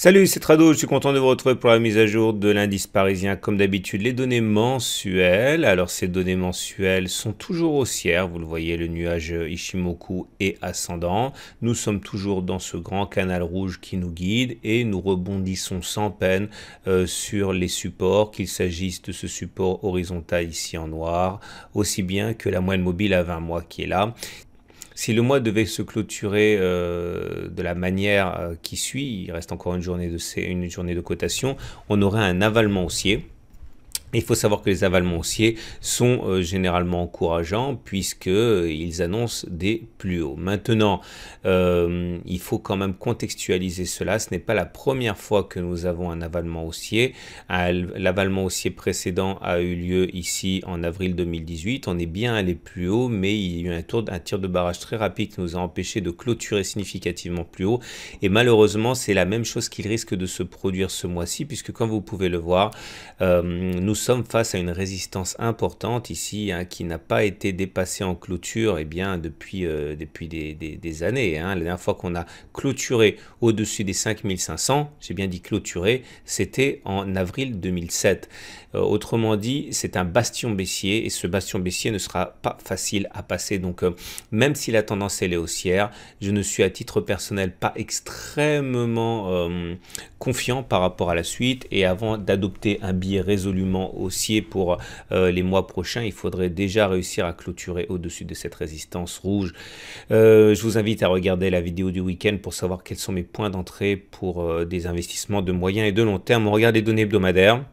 Salut, c'est Trado, je suis content de vous retrouver pour la mise à jour de l'indice parisien. Comme d'habitude, les données mensuelles. Alors ces données mensuelles sont toujours haussières, vous le voyez, le nuage Ishimoku est ascendant. Nous sommes toujours dans ce grand canal rouge qui nous guide et nous rebondissons sans peine euh, sur les supports, qu'il s'agisse de ce support horizontal ici en noir, aussi bien que la moyenne mobile à 20 mois qui est là. Si le mois devait se clôturer euh, de la manière euh, qui suit, il reste encore une journée de, une journée de cotation, on aurait un avalement haussier il faut savoir que les avalements haussiers sont euh, généralement encourageants puisqu'ils euh, annoncent des plus hauts. Maintenant, euh, il faut quand même contextualiser cela. Ce n'est pas la première fois que nous avons un avalement haussier. L'avalement haussier précédent a eu lieu ici en avril 2018. On est bien allé plus haut, mais il y a eu un, tir de barrage très rapide qui nous a empêché de clôturer significativement plus haut. Et malheureusement, c'est la même chose qui risque de se produire ce mois-ci puisque comme vous pouvez le voir, nous sommes face à une résistance importante ici hein, qui n'a pas été dépassée en clôture et eh bien, depuis, euh, depuis des, années. Hein. La dernière fois qu'on a clôturé au-dessus des 5500, j'ai bien dit clôturé, c'était en avril 2007. Euh, autrement dit, c'est un bastion baissier et ce bastion baissier ne sera pas facile à passer. Donc euh, même si la tendance elle est haussière, je ne suis à titre personnel pas extrêmement confiant par rapport à la suite et avant d'adopter un billet résolument haussier pour euh, les mois prochains, il faudrait déjà réussir à clôturer au-dessus de cette résistance rouge. Euh, je vous invite à regarder la vidéo du week-end pour savoir quels sont mes points d'entrée pour euh, des investissements de moyen et de long terme. On regarde les données hebdomadaires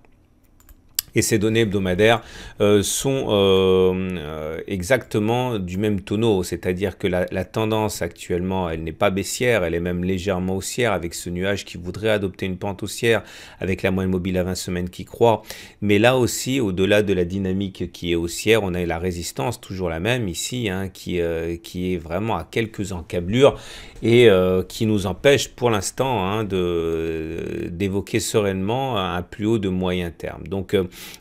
et ces données hebdomadaires euh, sont euh, euh, exactement du même tonneau, c'est-à-dire que la, tendance actuellement, elle n'est pas baissière, elle est même légèrement haussière avec ce nuage qui voudrait adopter une pente haussière avec la moyenne mobile à 20 semaines qui croît. Mais là aussi, au-delà de la dynamique qui est haussière, on a la résistance toujours la même ici, hein, qui, qui est vraiment à quelques encablures et qui nous empêche pour l'instant hein, d'évoquer sereinement un plus haut de moyen terme. Donc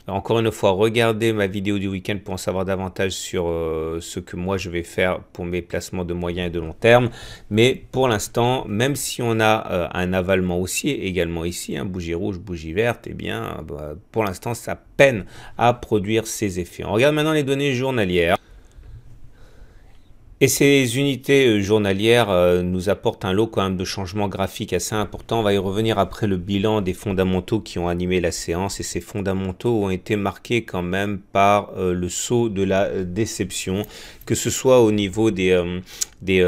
encore une fois, regardez ma vidéo du week-end pour en savoir davantage sur euh, ce que moi je vais faire pour mes placements de moyen et de long terme. Mais pour l'instant, même si on a euh, un avalement aussi également ici, hein, bougie rouge, bougie verte, et eh bien bah, pour l'instant ça peine à produire ses effets. On regarde maintenant les données journalières. Et ces unités euh, journalières euh, nous apportent un lot quand même de changements graphiques assez importants. On va y revenir après le bilan des fondamentaux qui ont animé la séance. Et ces fondamentaux ont été marqués quand même par euh, le saut de la déception, que ce soit au niveau des, des,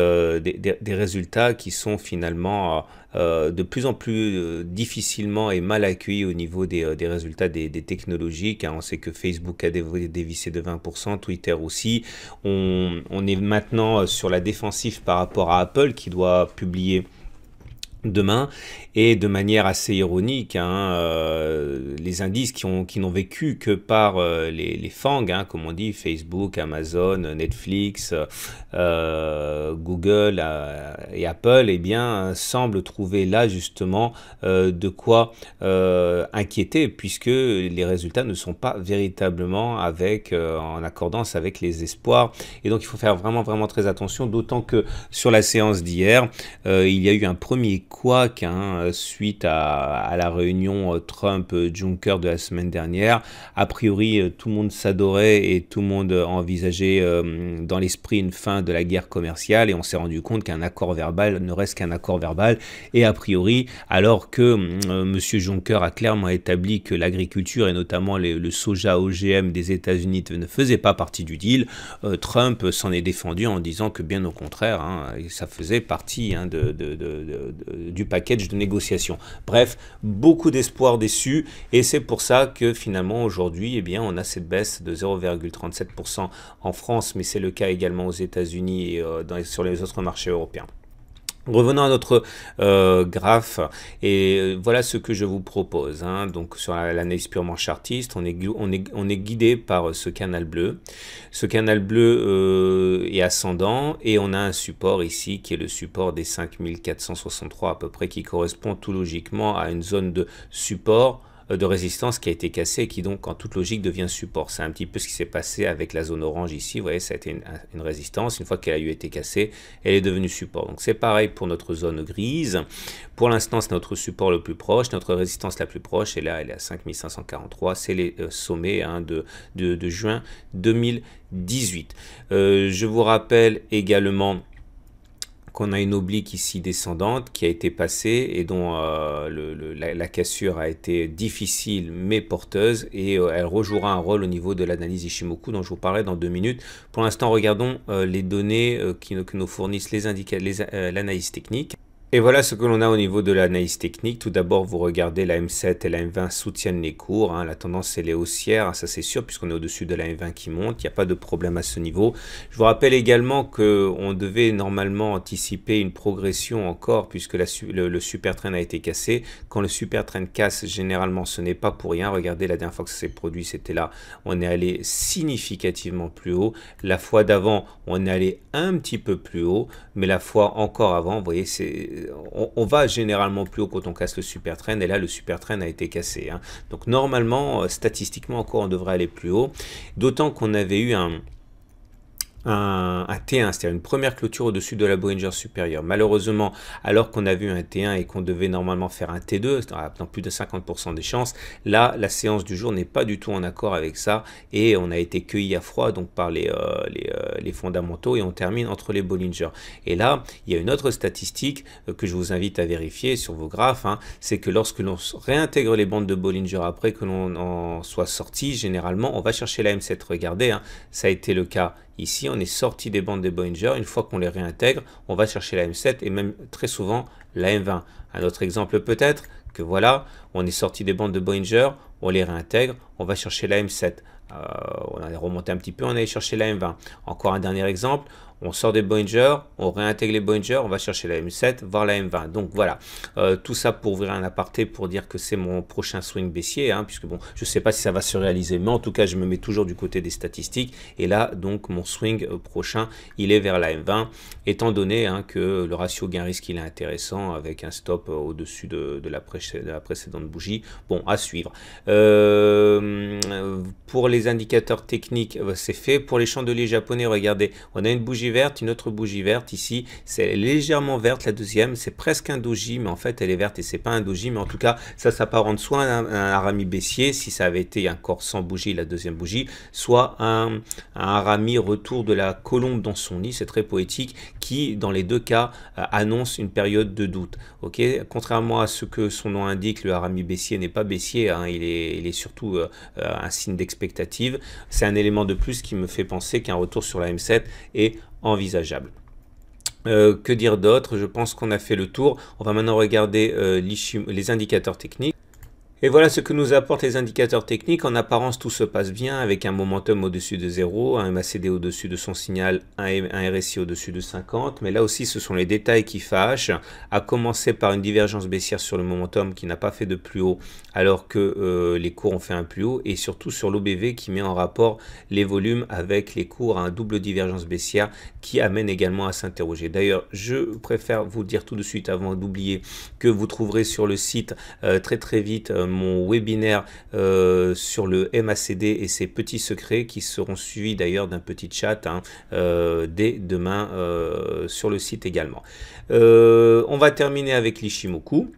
des résultats qui sont finalement euh, de plus en plus euh, difficilement et mal accueilli au niveau des, euh, résultats des, technologies, car hein. on sait que Facebook a dévissé de 20%, Twitter aussi. on est maintenant sur la défensive par rapport à Apple qui doit publier demain. Et de manière assez ironique, hein, euh, les indices qui n'ont qui vécu que par euh, les, fangs, hein, comme on dit, Facebook, Amazon, Netflix, euh, Google et Apple, eh bien, semblent trouver là justement de quoi inquiéter, puisque les résultats ne sont pas véritablement avec, en accordance avec les espoirs. Et donc, il faut faire vraiment, vraiment très attention, d'autant que sur la séance d'hier, il y a eu un premier coup Quoique, euh, suite à, la réunion euh, trump junker de la semaine dernière. A priori, euh, tout le monde s'adorait et tout le monde envisageait dans l'esprit une fin de la guerre commerciale et on s'est rendu compte qu'un accord verbal ne reste qu'un accord verbal et a priori, alors que M. Juncker a clairement établi que l'agriculture et notamment le soja OGM des États-Unis ne faisait pas partie du deal, Trump s'en est défendu en disant que bien au contraire, hein, ça faisait partie hein, de, de du package de négociation. Bref, beaucoup d'espoir déçu et c'est pour ça que finalement aujourd'hui, eh bien, on a cette baisse de 0,37% en France, mais c'est le cas également aux États-Unis et euh, sur les autres marchés européens. Revenons à notre euh, graphe et euh, voilà ce que je vous propose. Hein. Donc sur l'analyse purement chartiste, on est, guidé par euh, ce canal bleu. Ce canal bleu est ascendant et on a un support ici qui est le support des 5463 à peu près qui correspond tout logiquement à une zone de support euh, de résistance qui a été cassée et qui donc en toute logique devient support. C'est un petit peu ce qui s'est passé avec la zone orange ici, vous voyez, ça a été une, résistance, une fois qu'elle a eu été cassée, elle est devenue support. Donc c'est pareil pour notre zone grise. Pour l'instant, c'est notre support le plus proche, notre résistance la plus proche, et là elle est à 5543, c'est les euh, sommets hein, de, de, juin 2018. Euh, je vous rappelle également qu'on a une oblique ici descendante qui a été passée et dont euh, la, cassure a été difficile mais porteuse et euh, elle rejouera un rôle au niveau de l'analyse Ishimoku dont je vous parlerai dans deux minutes. Pour l'instant, regardons euh, les données qui, que nous fournissent l'analyse l'analyse technique. Et voilà ce que l'on a au niveau de l'analyse technique. Tout d'abord, vous regardez la M7 et la M20 soutiennent les cours. Hein. La tendance, elle les haussière, ça c'est sûr, puisqu'on est au-dessus de la M20 qui monte. Il n'y a pas de problème à ce niveau. Je vous rappelle également qu'on devait normalement anticiper une progression encore, puisque le, super train a été cassé. Quand le super train casse, généralement, ce n'est pas pour rien. Regardez, la dernière fois que ça s'est produit, c'était là. On est allé significativement plus haut. La fois d'avant, on est allé un petit peu plus haut, mais la fois encore avant, vous voyez, c'est on, va généralement plus haut quand on casse le super Train, et là le super Train a été cassé. Hein. Donc normalement, euh, statistiquement encore, on devrait aller plus haut, d'autant qu'on avait eu un, un, T1, c'est-à-dire une première clôture au-dessus de la Bollinger supérieure. Malheureusement, alors qu'on a vu un T1 et qu'on devait normalement faire un T2, dans plus de 50% des chances, là, la séance du jour n'est pas du tout en accord avec ça et on a été cueilli à froid donc par les, euh, euh, les, fondamentaux et on termine entre les Bollinger. Et là, il y a une autre statistique euh, que je vous invite à vérifier sur vos graphes, hein, c'est que lorsque l'on réintègre les bandes de Bollinger après que l'on en soit sorti, généralement, on va chercher la M7. Regardez, hein, ça a été le cas Ici, on est sorti des bandes de Bollinger. Une fois qu'on les réintègre, on va chercher la M7 et même très souvent la M20. Un autre exemple peut-être, que voilà, on est sorti des bandes de Bollinger, on les réintègre, on va chercher la M7. Euh, on a est remonté un petit peu, on est allé chercher la M20. Encore un dernier exemple, on sort des boingers, on réintègre les boingers on va chercher la M7, voir la M20. Donc voilà, euh, tout ça pour ouvrir un aparté pour dire que c'est mon prochain swing baissier, hein, puisque bon, je ne sais pas si ça va se réaliser, mais en tout cas, je me mets toujours du côté des statistiques. Et là, donc, mon swing euh, prochain, il est vers la M20, étant donné hein, que le ratio gain-risque, il est intéressant avec un stop euh, au-dessus de, la la précédente bougie. Bon, à suivre. pour les indicateurs techniques, c'est fait. Pour les chandeliers japonais, regardez, on a une bougie verte, une autre bougie verte. Ici, c'est légèrement verte. La deuxième, c'est presque un doji, mais en fait, elle est verte et c'est pas un doji. Mais en tout cas, ça s'apparente soit à un, un, arami baissier, si ça avait été un corps sans bougie, la deuxième bougie, soit un, un arami retour de la colombe dans son nid. C'est très poétique, qui, dans les deux cas, euh, annonce une période de doute. Ok, Contrairement à ce que son nom indique, le harami baissier n'est pas baissier. Hein. il, est, il, est, surtout euh, euh, un signe d'expectative. C'est un élément de plus qui me fait penser qu'un retour sur la M7 est envisageable. Euh, que dire d'autre Je pense qu'on a fait le tour. On va maintenant regarder euh, les indicateurs techniques. Et voilà ce que nous apportent les indicateurs techniques. En apparence, tout se passe bien avec un momentum au-dessus de 0, un MACD au-dessus de son signal, un RSI au-dessus de 50. Mais là aussi, ce sont les détails qui fâchent, à commencer par une divergence baissière sur le momentum qui n'a pas fait de plus haut alors que euh, les cours ont fait un plus haut et surtout sur l'OBV qui met en rapport les volumes avec les cours à un double divergence baissière qui amène également à s'interroger. D'ailleurs, je préfère vous dire tout de suite avant d'oublier que vous trouverez sur le site euh, très très vite euh, mon webinaire euh, sur le MACD et ses petits secrets qui seront suivis d'ailleurs d'un petit chat hein, euh, dès demain euh, sur le site également. on va terminer avec l'Ishimoku.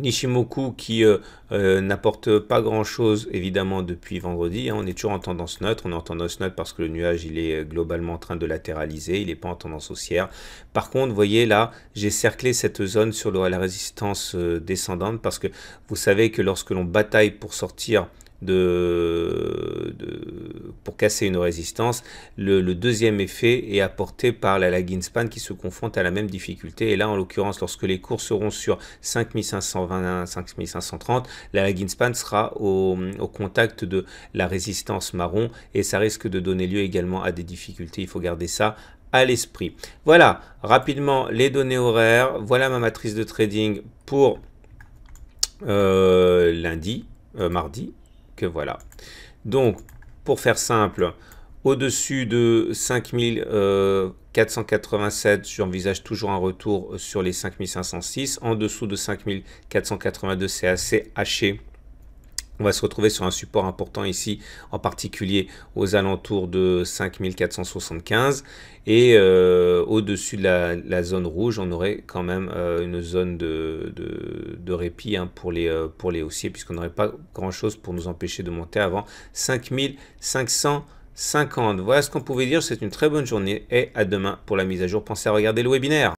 Nishimoku qui euh, euh, n'apporte pas grand-chose évidemment depuis vendredi. Hein. On est toujours en tendance neutre. On est en tendance neutre parce que le nuage il est euh, globalement en train de latéraliser. Il n'est pas en tendance haussière. Par contre, vous voyez là, j'ai cerclé cette zone sur la résistance descendante parce que vous savez que lorsque l'on bataille pour sortir de, pour casser une résistance. Le, deuxième effet est apporté par la lagging span qui se confronte à la même difficulté. Et là, en l'occurrence, lorsque les cours seront sur 5521, 5530, la lagging span sera au, contact de la résistance marron et ça risque de donner lieu également à des difficultés. Il faut garder ça à l'esprit. Voilà, rapidement, les données horaires. Voilà ma matrice de trading pour euh, lundi, euh, mardi, voilà. Donc, pour faire simple, au-dessus de 5487, euh, j'envisage toujours un retour sur les 5506. En dessous de 5482 assez haché, on va se retrouver sur un support important ici, en particulier aux alentours de 5475. Et euh, au-dessus de la, zone rouge, on aurait quand même euh, une zone de, de, répit hein, pour, les, euh, pour les haussiers, puisqu'on n'aurait pas grand-chose pour nous empêcher de monter avant 5550. Voilà ce qu'on pouvait dire. C'est une très bonne journée et à demain pour la mise à jour. Pensez à regarder le webinaire.